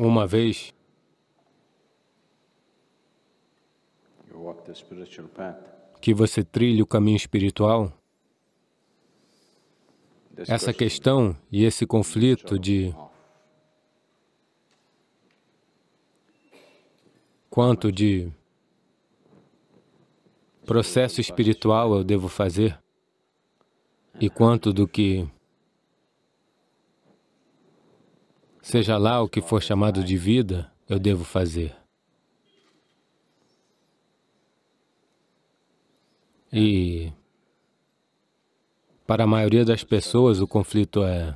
Uma vez, que você trilhe o caminho espiritual, essa questão e esse conflito de quanto de processo espiritual eu devo fazer e quanto do que Seja lá o que for chamado de vida, eu devo fazer. E para a maioria das pessoas o conflito é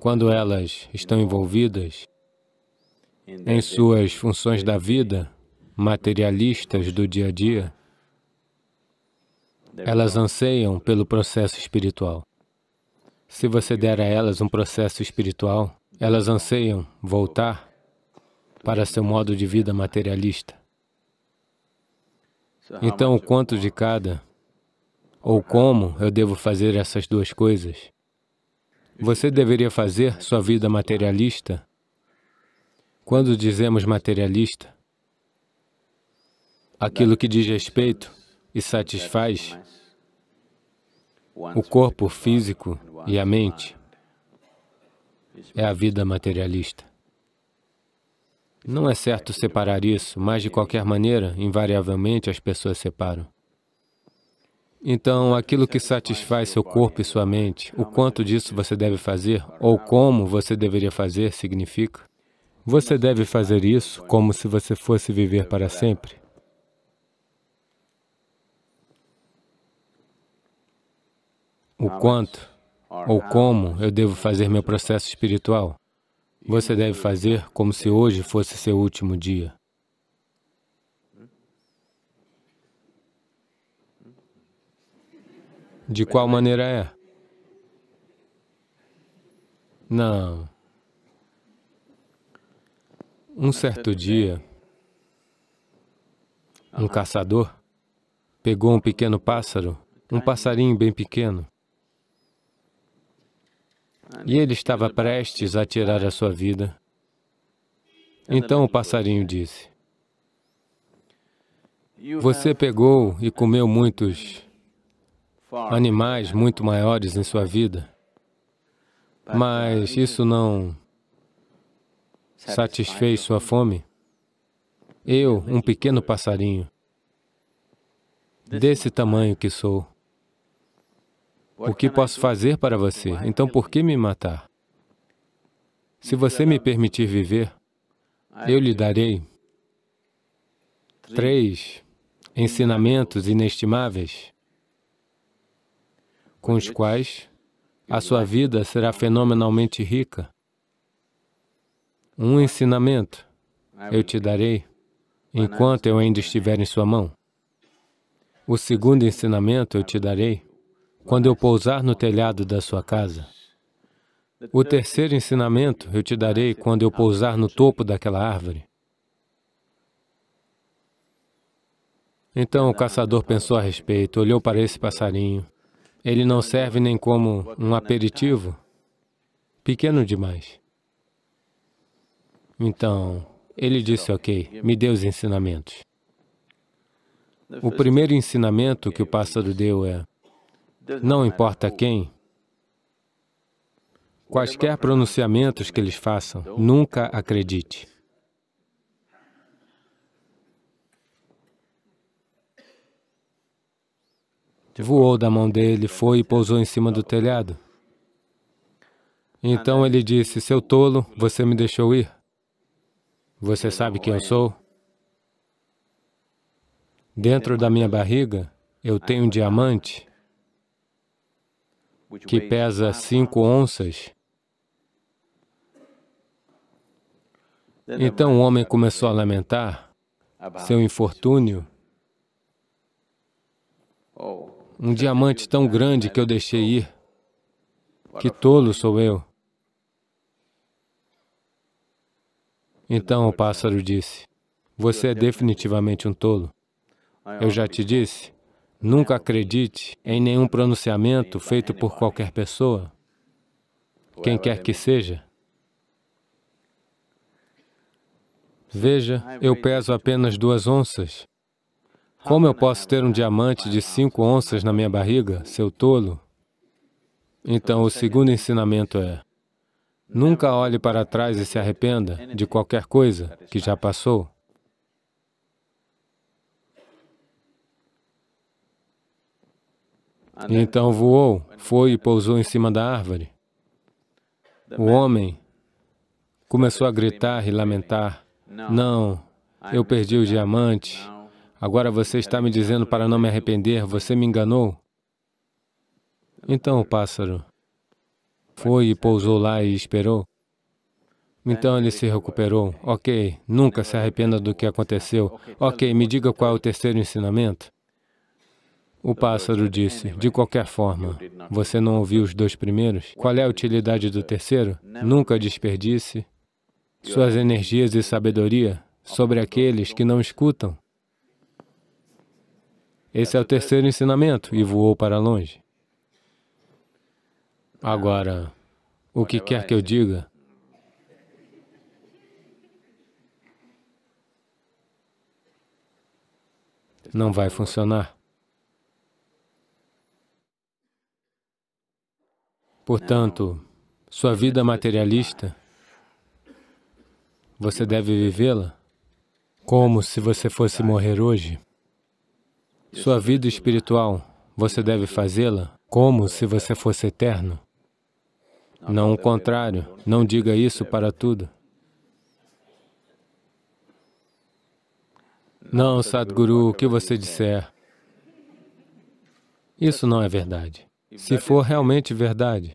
quando elas estão envolvidas em suas funções da vida, materialistas do dia a dia, elas anseiam pelo processo espiritual. Se você der a elas um processo espiritual, elas anseiam voltar para seu modo de vida materialista. É então, quanto de cada, ou como eu devo fazer essas duas coisas? Você é deveria fazer sua vida materialista. Quando dizemos materialista, aquilo que diz respeito e satisfaz o corpo físico e a mente é a vida materialista. Não é certo separar isso, mas de qualquer maneira, invariavelmente as pessoas separam. Então, aquilo que satisfaz seu corpo e sua mente, o quanto disso você deve fazer, ou como você deveria fazer, significa você deve fazer isso como se você fosse viver para sempre. o quanto ou como eu devo fazer meu processo espiritual. Você deve fazer como se hoje fosse seu último dia. De qual maneira é? Não. Um certo dia, um uh-huh. caçador pegou um pequeno pássaro, um passarinho bem pequeno, e ele estava prestes a tirar a sua vida. Então o passarinho disse, você pegou e comeu muitos animais muito maiores em sua vida, mas isso não satisfez sua fome. Eu, um pequeno passarinho, desse tamanho que sou, o que posso fazer para você? Então por que me matar? Se você me permitir viver, eu lhe darei três ensinamentos inestimáveis com os quais a sua vida será fenomenalmente rica. Um ensinamento eu te darei enquanto eu ainda estiver em sua mão. O segundo ensinamento eu te darei quando eu pousar no telhado da sua casa. O terceiro ensinamento eu te darei quando eu pousar no topo daquela árvore. Então o caçador pensou a respeito, olhou para esse passarinho. Ele não serve nem como um aperitivo, pequeno demais. Então, ele disse, ok, me dê os ensinamentos. O primeiro ensinamento que o pássaro deu é, não importa quem, quaisquer pronunciamentos que eles façam, então, nunca acredite. Voou da mão dele, foi e pousou em cima do telhado. Então ele disse, seu tolo, você me deixou ir. Você sabe quem eu sou? Dentro da minha barriga, eu tenho um diamante que pesa cinco onças. Então o homem começou a lamentar seu infortúnio. Oh, um diamante tão grande que eu deixei ir. Que tolo sou eu. Então o pássaro disse, você é definitivamente um tolo. Eu já te disse, Nunca acredite em nenhum pronunciamento feito por qualquer pessoa, quem quer que seja. Veja, eu peso apenas duas onças. Como eu posso ter um diamante de cinco onças na minha barriga, seu tolo? Então, o segundo ensinamento é, nunca olhe para trás e se arrependa de qualquer coisa que já passou. E então voou, foi e pousou em cima da árvore. O homem começou a gritar e lamentar, não, eu perdi o diamante, agora você está me dizendo para não me arrepender, você me enganou. Então o pássaro foi e pousou lá e esperou. Então ele se recuperou. Ok, nunca se arrependa do que aconteceu. Ok, me diga qual é o terceiro ensinamento. O pássaro disse, de qualquer forma, você não ouviu os dois primeiros? Qual é a utilidade do terceiro? Nunca desperdice suas energias e sabedoria sobre aqueles que não escutam. Esse é o terceiro ensinamento, e voou para longe. Agora, o que quer que eu diga, não vai funcionar. Portanto, sua vida materialista, você deve vivê-la como se você fosse morrer hoje. Sua vida espiritual, você deve fazê-la como se você fosse eterno. Não o contrário, não diga isso para tudo. Não, Sadhguru, o que você disser, isso não é verdade. Se for realmente verdade,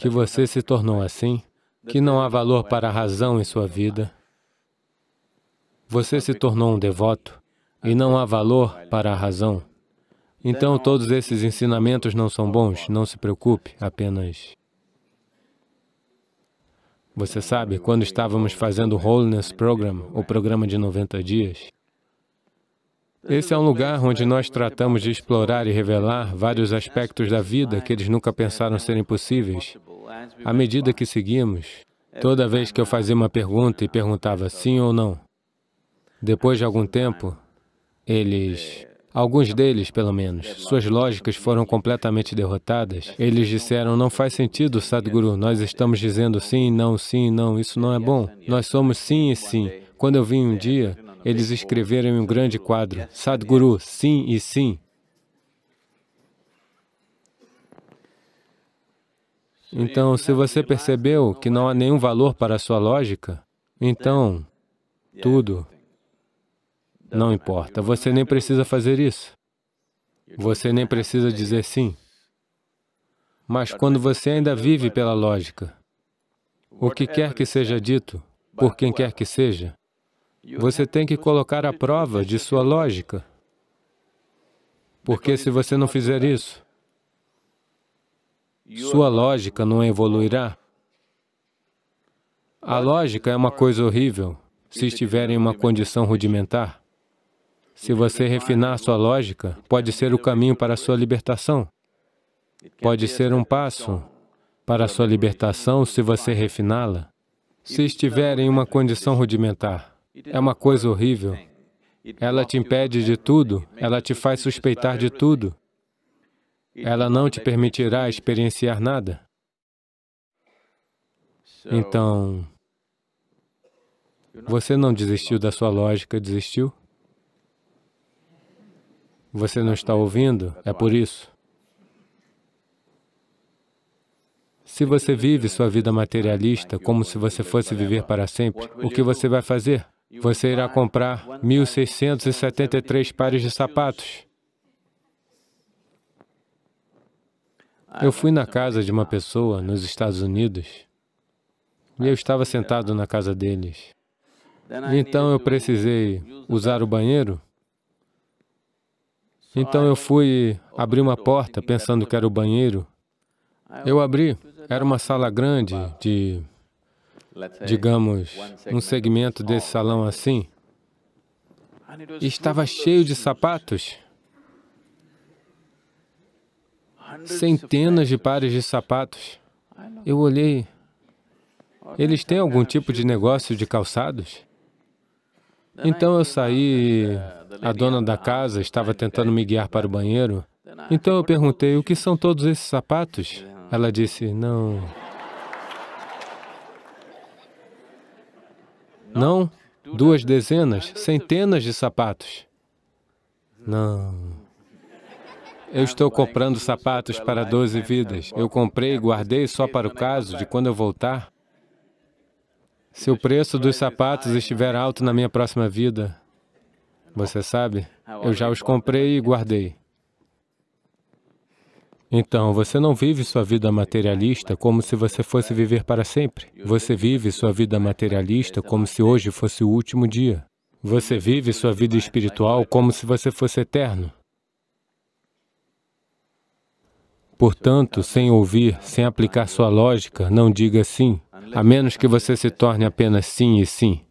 que você se tornou assim, que não há valor para a razão em sua vida. Você se tornou um devoto e não há valor para a razão. Então, todos esses ensinamentos não são bons, não se preocupe, apenas... Você sabe, quando estávamos fazendo o Holiness Program, o programa de 90 dias, esse é um lugar onde nós tratamos de explorar e revelar vários aspectos da vida que eles nunca pensaram serem possíveis. À medida que seguimos, toda vez que eu fazia uma pergunta e perguntava sim ou não, depois de algum tempo, eles, alguns deles pelo menos, suas lógicas foram completamente derrotadas. Eles disseram, não faz sentido, Sadhguru, nós estamos dizendo sim, não, sim, não, isso não é bom. Nós somos sim e sim. Quando eu vim um dia, eles escreveram um grande quadro, Sadhguru, Sim e Sim. Então, se você percebeu que não há nenhum valor para a sua lógica, então, tudo não importa. Você nem precisa fazer isso. Você nem precisa dizer sim. Mas quando você ainda vive pela lógica, o que quer que seja dito, por quem quer que seja, você tem que colocar a prova de sua lógica. Porque se você não fizer isso, sua lógica não evoluirá. A lógica é uma coisa horrível se estiver em uma condição rudimentar. Se você refinar sua lógica, pode ser o caminho para a sua libertação. Pode ser um passo para a sua libertação se você refiná-la, se estiver em uma condição rudimentar. É uma coisa horrível. Ela te impede de tudo, ela te faz suspeitar de tudo. Ela não te permitirá experienciar nada. Então, você não desistiu da sua lógica, desistiu? Você não está ouvindo? É por isso. Se você vive sua vida materialista como se você fosse viver para sempre, o que você vai fazer? você irá comprar 1.673 pares de sapatos. Eu fui na casa de uma pessoa nos Estados Unidos e eu estava sentado na casa deles. Então eu precisei usar o banheiro. Então eu fui abrir uma porta pensando que era o banheiro. Eu abri, era uma sala grande de digamos, um segmento desse salão assim, e estava cheio de sapatos, centenas de pares de sapatos. Eu olhei, eles têm algum tipo de negócio de calçados? Então eu saí a dona da casa estava tentando me guiar para o banheiro. Então eu perguntei, o que são todos esses sapatos? Ela disse, não, Não duas dezenas, centenas de sapatos. Não. Eu estou comprando sapatos para 12 vidas. Eu comprei e guardei só para o caso de quando eu voltar. Se o preço dos sapatos estiver alto na minha próxima vida, você sabe, eu já os comprei e guardei. Então, você não vive sua vida materialista como se você fosse viver para sempre. Você vive sua vida materialista como se hoje fosse o último dia. Você vive sua vida espiritual como se você fosse eterno. Portanto, sem ouvir, sem aplicar sua lógica, não diga sim, a menos que você se torne apenas sim e sim.